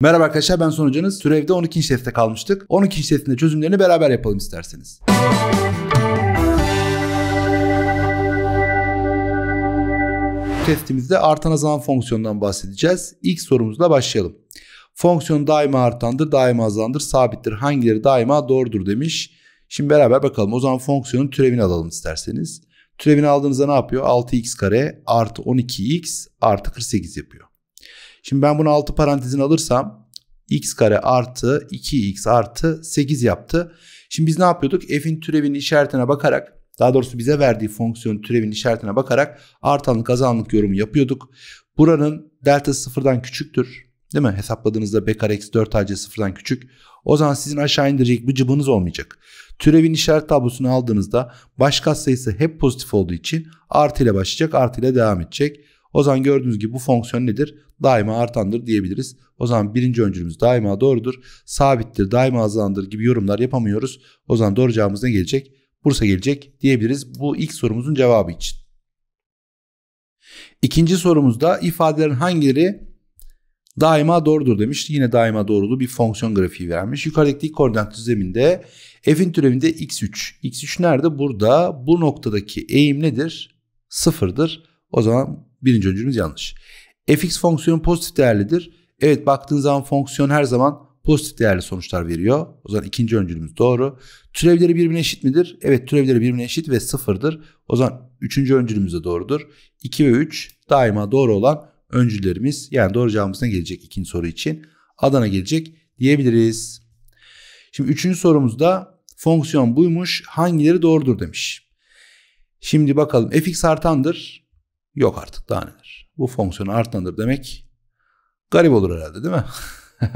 Merhaba arkadaşlar ben sonucunuz. Türevde 12. teste kalmıştık. 12. testinde çözümlerini beraber yapalım isterseniz. Testimizde artan azalan fonksiyondan bahsedeceğiz. İlk sorumuzla başlayalım. Fonksiyon daima artandır, daima azalandır, sabittir. Hangileri daima doğrudur demiş. Şimdi beraber bakalım. O zaman fonksiyonun türevini alalım isterseniz. Türevini aldığınızda ne yapıyor? 6x kare artı 12x artı 48 yapıyor. Şimdi ben bunu 6 parantezin alırsam x kare artı 2x artı 8 yaptı. Şimdi biz ne yapıyorduk? F'in türevinin işaretine bakarak daha doğrusu bize verdiği fonksiyonun türevinin işaretine bakarak artanlık azalanlık yorumu yapıyorduk. Buranın delta sıfırdan küçüktür. Değil mi? Hesapladığınızda b kare eksi 4 ac sıfırdan küçük. O zaman sizin aşağı indirecek bir cıbınız olmayacak. Türevin işaret tablosunu aldığınızda baş kat sayısı hep pozitif olduğu için artı ile başlayacak artı ile devam edecek. O zaman gördüğünüz gibi bu fonksiyon nedir? Daima artandır diyebiliriz. O zaman birinci öncülümüz daima doğrudur. Sabittir, daima azalandır gibi yorumlar yapamıyoruz. O zaman doğru cevabımız ne gelecek? Bursa gelecek diyebiliriz. Bu ilk sorumuzun cevabı için. İkinci sorumuzda ifadelerin hangileri daima doğrudur demiş. Yine daima doğrulu bir fonksiyon grafiği vermiş. Yukarıdaki koordinat düzleminde f'in türevinde x3. x3 nerede? Burada. Bu noktadaki eğim nedir? Sıfırdır. O zaman Birinci öncülümüz yanlış. fx fonksiyonu pozitif değerlidir. Evet baktığınız zaman fonksiyon her zaman pozitif değerli sonuçlar veriyor. O zaman ikinci öncülümüz doğru. Türevleri birbirine eşit midir? Evet türevleri birbirine eşit ve sıfırdır. O zaman üçüncü öncülümüz de doğrudur. 2 ve 3 daima doğru olan öncüllerimiz. Yani doğru cevabımız ne gelecek ikinci soru için? Adana gelecek diyebiliriz. Şimdi üçüncü sorumuzda fonksiyon buymuş hangileri doğrudur demiş. Şimdi bakalım fx artandır. Yok artık daha neler. Bu fonksiyon artandır demek garip olur herhalde değil mi?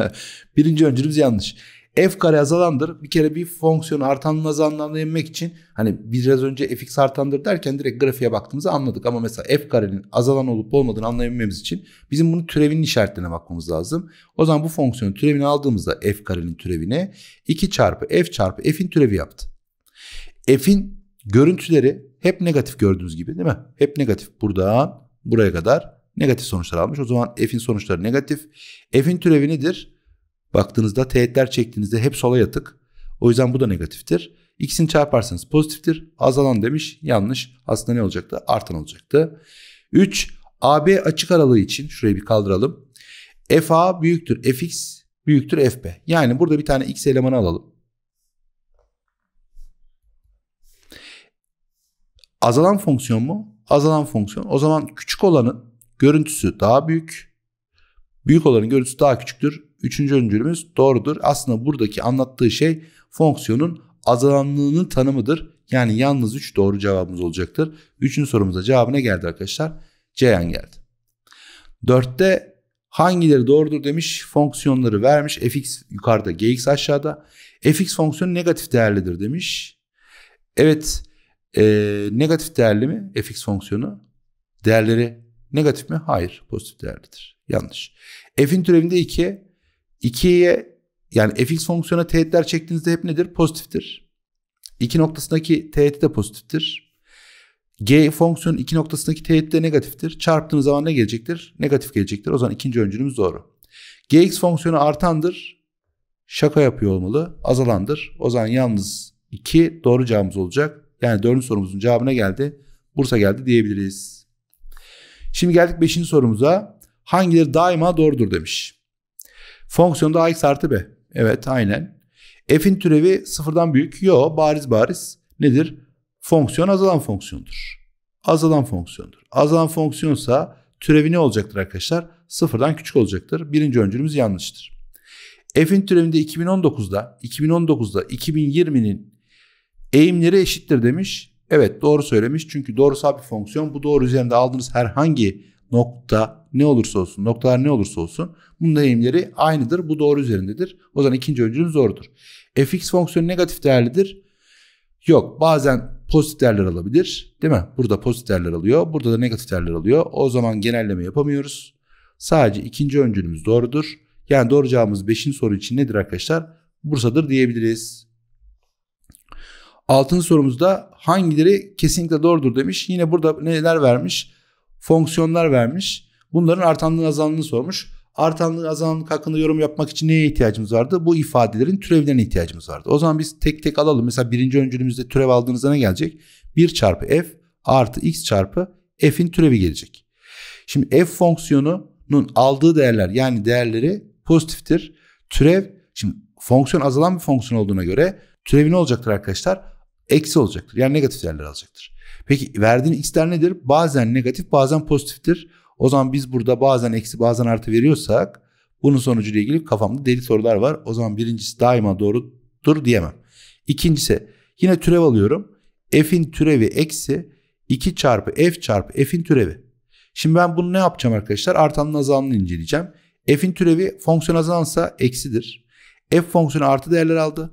Birinci öncülümüz yanlış. F kare azalandır. Bir kere bir fonksiyonu artanın azalanlarını yenmek için hani biraz önce fx artandır derken direkt grafiğe baktığımızda anladık. Ama mesela f karenin azalan olup olmadığını anlayabilmemiz için bizim bunun türevinin işaretlerine bakmamız lazım. O zaman bu fonksiyonun türevini aldığımızda f karenin türevine 2 çarpı f çarpı f'in türevi yaptı. F'in Görüntüleri hep negatif gördüğünüz gibi değil mi? Hep negatif buradan buraya kadar negatif sonuçlar almış. O zaman f'in sonuçları negatif. F'in türevi nedir? Baktığınızda teğetler çektiğinizde hep sola yatık. O yüzden bu da negatiftir. İkisini çarparsanız pozitiftir. Azalan demiş yanlış. Aslında ne olacaktı? Artan olacaktı. 3. AB açık aralığı için şurayı bir kaldıralım. FA büyüktür fx büyüktür fb. Yani burada bir tane x elemanı alalım. Azalan fonksiyon mu? Azalan fonksiyon. O zaman küçük olanın görüntüsü daha büyük. Büyük olanın görüntüsü daha küçüktür. Üçüncü öncülümüz doğrudur. Aslında buradaki anlattığı şey fonksiyonun azalanlığının tanımıdır. Yani yalnız 3 doğru cevabımız olacaktır. Üçüncü sorumuza cevabı ne geldi arkadaşlar? Ceyhan geldi. 4'te hangileri doğrudur demiş fonksiyonları vermiş. fx yukarıda gx aşağıda. fx fonksiyonu negatif değerlidir demiş. Evet e, negatif değerli mi? fx fonksiyonu. Değerleri negatif mi? Hayır. Pozitif değerlidir. Yanlış. f'in türevinde 2. 2'ye yani fx fonksiyona teğetler çektiğinizde hep nedir? Pozitiftir. 2 noktasındaki teğet de pozitiftir. G fonksiyonun 2 noktasındaki teğet de negatiftir. Çarptığınız zaman ne gelecektir? Negatif gelecektir. O zaman ikinci öncülümüz doğru. Gx fonksiyonu artandır. Şaka yapıyor olmalı. Azalandır. O zaman yalnız 2 doğru cevabımız olacak. Yani dördüncü sorumuzun cevabına geldi. Bursa geldi diyebiliriz. Şimdi geldik beşinci sorumuza. Hangileri daima doğrudur demiş. Fonksiyonda ax artı b. Evet aynen. F'in türevi sıfırdan büyük. Yo bariz bariz. Nedir? Fonksiyon azalan fonksiyondur. Azalan fonksiyondur. Azalan fonksiyonsa türevi ne olacaktır arkadaşlar? Sıfırdan küçük olacaktır. Birinci öncülümüz yanlıştır. F'in türevinde 2019'da 2019'da 2020'nin eğimleri eşittir demiş. Evet doğru söylemiş çünkü doğrusal bir fonksiyon bu doğru üzerinde aldığınız herhangi nokta ne olursa olsun noktalar ne olursa olsun bunun da eğimleri aynıdır bu doğru üzerindedir. O zaman ikinci öncülümüz doğrudur. fx fonksiyonu negatif değerlidir. Yok bazen pozitif değerler alabilir değil mi? Burada pozitif değerler alıyor burada da negatif değerler alıyor. O zaman genelleme yapamıyoruz. Sadece ikinci öncülümüz doğrudur. Yani doğru cevabımız 5. soru için nedir arkadaşlar? Bursa'dır diyebiliriz. Altın sorumuzda hangileri kesinlikle doğrudur demiş. Yine burada neler vermiş? Fonksiyonlar vermiş. Bunların artanlığın azalığını sormuş. Artanlığın azanlık hakkında yorum yapmak için neye ihtiyacımız vardı? Bu ifadelerin türevlerine ihtiyacımız vardı. O zaman biz tek tek alalım. Mesela birinci öncülümüzde türev aldığınızda ne gelecek? 1 çarpı f artı x çarpı f'in türevi gelecek. Şimdi f fonksiyonunun aldığı değerler yani değerleri pozitiftir. Türev şimdi fonksiyon azalan bir fonksiyon olduğuna göre türevi ne olacaktır arkadaşlar? eksi olacaktır. Yani negatif değerler alacaktır. Peki verdiğin x nedir? Bazen negatif bazen pozitiftir. O zaman biz burada bazen eksi bazen artı veriyorsak bunun sonucuyla ilgili kafamda deli sorular var. O zaman birincisi daima doğrudur diyemem. İkincisi yine türev alıyorum. F'in türevi eksi 2 çarpı F çarpı F'in türevi. Şimdi ben bunu ne yapacağım arkadaşlar? Artanın azalını inceleyeceğim. F'in türevi fonksiyon azalansa eksidir. F fonksiyonu artı değerler aldı.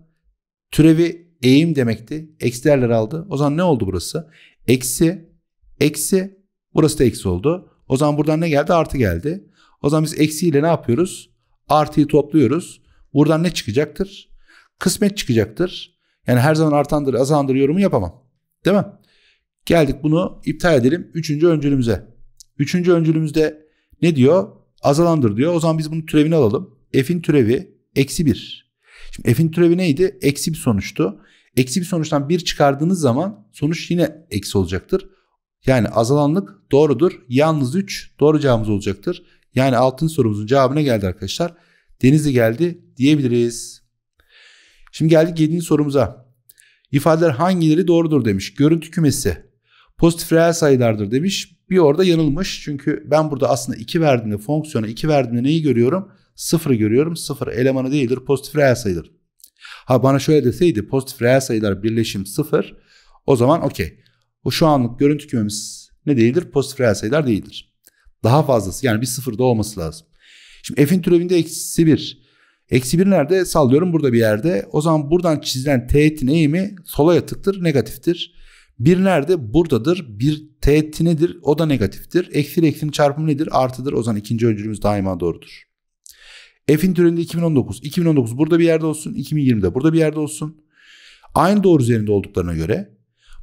Türevi eğim demekti. Eksi değerler aldı. O zaman ne oldu burası? Eksi, eksi, burası da eksi oldu. O zaman buradan ne geldi? Artı geldi. O zaman biz eksiyle ne yapıyoruz? Artıyı topluyoruz. Buradan ne çıkacaktır? Kısmet çıkacaktır. Yani her zaman artandır, azalandır yorumu yapamam. Değil mi? Geldik bunu iptal edelim. Üçüncü öncülümüze. Üçüncü öncülümüzde ne diyor? Azalandır diyor. O zaman biz bunun türevini alalım. F'in türevi eksi 1. Şimdi f'in türevi neydi? Eksi bir sonuçtu. Eksi bir sonuçtan bir çıkardığınız zaman sonuç yine eksi olacaktır. Yani azalanlık doğrudur. Yalnız 3 doğru cevabımız olacaktır. Yani altın sorumuzun cevabına geldi arkadaşlar. Denizli geldi diyebiliriz. Şimdi geldik 7. sorumuza. İfadeler hangileri doğrudur demiş. Görüntü kümesi pozitif reel sayılardır demiş. Bir orada yanılmış. Çünkü ben burada aslında 2 verdiğimde fonksiyona 2 verdiğimde neyi görüyorum? 0'ı görüyorum. 0 elemanı değildir. Pozitif reel sayıdır. Ha bana şöyle deseydi pozitif reel sayılar birleşim 0 o zaman okey. O şu anlık görüntü kümemiz ne değildir? Pozitif reel sayılar değildir. Daha fazlası yani bir sıfır da olması lazım. Şimdi f'in türevinde eksi 1. Eksi 1 nerede? Sallıyorum burada bir yerde. O zaman buradan çizilen teğetin eğimi sola yatıktır, negatiftir. Bir nerede? Buradadır. Bir teğetti nedir? O da negatiftir. Eksi eksinin çarpımı nedir? Artıdır. O zaman ikinci öncülümüz daima doğrudur. F'in türevinde 2019. 2019 burada bir yerde olsun. 2020'de burada bir yerde olsun. Aynı doğru üzerinde olduklarına göre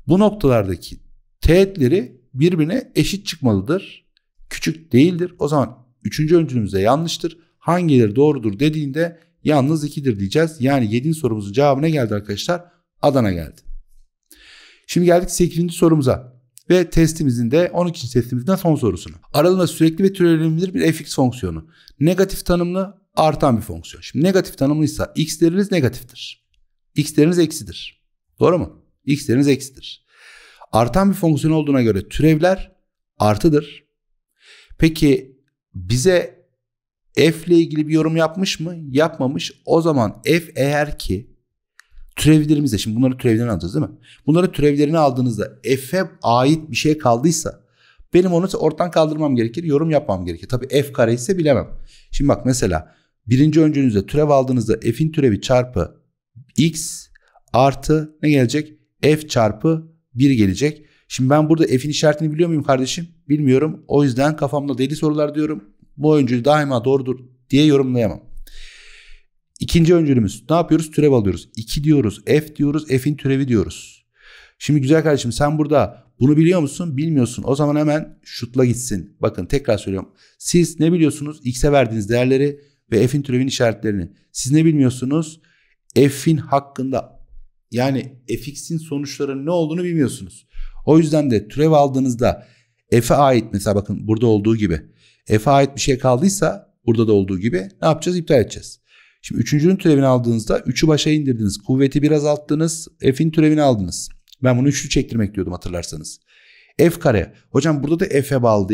bu noktalardaki teğetleri birbirine eşit çıkmalıdır. Küçük değildir. O zaman üçüncü öncülümüzde yanlıştır. Hangileri doğrudur dediğinde yalnız ikidir diyeceğiz. Yani 7. sorumuzun cevabı ne geldi arkadaşlar? Adana geldi. Şimdi geldik 8. sorumuza ve testimizin de 12. de son sorusuna. Aralığında sürekli ve türevlenebilir bir fx fonksiyonu. Negatif tanımlı artan bir fonksiyon. Şimdi negatif tanımlıysa x değeriniz negatiftir. X değeriniz eksidir. Doğru mu? X değeriniz eksidir. Artan bir fonksiyon olduğuna göre türevler artıdır. Peki bize f ile ilgili bir yorum yapmış mı? Yapmamış. O zaman f eğer ki Türevlerimizde şimdi bunları türevlerini alacağız değil mi? Bunları türevlerini aldığınızda f'e ait bir şey kaldıysa benim onu ortadan kaldırmam gerekir, yorum yapmam gerekir. Tabi f kare ise bilemem. Şimdi bak mesela birinci öncünüzde türev aldığınızda f'in türevi çarpı x artı ne gelecek? f çarpı 1 gelecek. Şimdi ben burada f'in işaretini biliyor muyum kardeşim? Bilmiyorum. O yüzden kafamda deli sorular diyorum. Bu öncü daima doğrudur diye yorumlayamam. İkinci öncülümüz. Ne yapıyoruz? Türev alıyoruz. 2 diyoruz. F diyoruz. F'in türevi diyoruz. Şimdi güzel kardeşim sen burada bunu biliyor musun? Bilmiyorsun. O zaman hemen şutla gitsin. Bakın tekrar söylüyorum. Siz ne biliyorsunuz? X'e verdiğiniz değerleri ve F'in türevin işaretlerini. Siz ne bilmiyorsunuz? F'in hakkında yani Fx'in sonuçlarının ne olduğunu bilmiyorsunuz. O yüzden de türev aldığınızda F'e ait mesela bakın burada olduğu gibi F'e ait bir şey kaldıysa burada da olduğu gibi ne yapacağız? İptal edeceğiz. Şimdi üçüncünün türevini aldığınızda üçü başa indirdiniz. Kuvveti biraz alttınız. F'in türevini aldınız. Ben bunu üçlü çektirmek diyordum hatırlarsanız. F kare. Hocam burada da F'e bağlı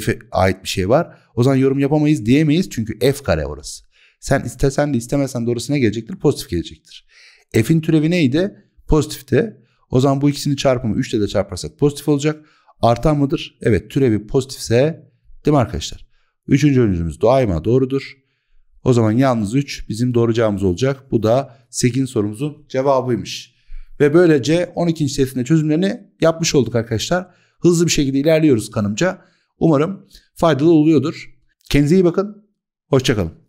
F'e ait bir şey var. O zaman yorum yapamayız diyemeyiz çünkü F kare orası. Sen istesen de istemesen de orası ne gelecektir? Pozitif gelecektir. F'in türevi neydi? Pozitifte. O zaman bu ikisini çarpımı 3 ile de çarparsak pozitif olacak. Artan mıdır? Evet türevi pozitifse değil mi arkadaşlar? Üçüncü önümüz doğayma doğrudur. O zaman yalnız 3 bizim doğru olacak. Bu da 8. sorumuzun cevabıymış. Ve böylece 12. testinde çözümlerini yapmış olduk arkadaşlar. Hızlı bir şekilde ilerliyoruz kanımca. Umarım faydalı oluyordur. Kendinize iyi bakın. Hoşçakalın.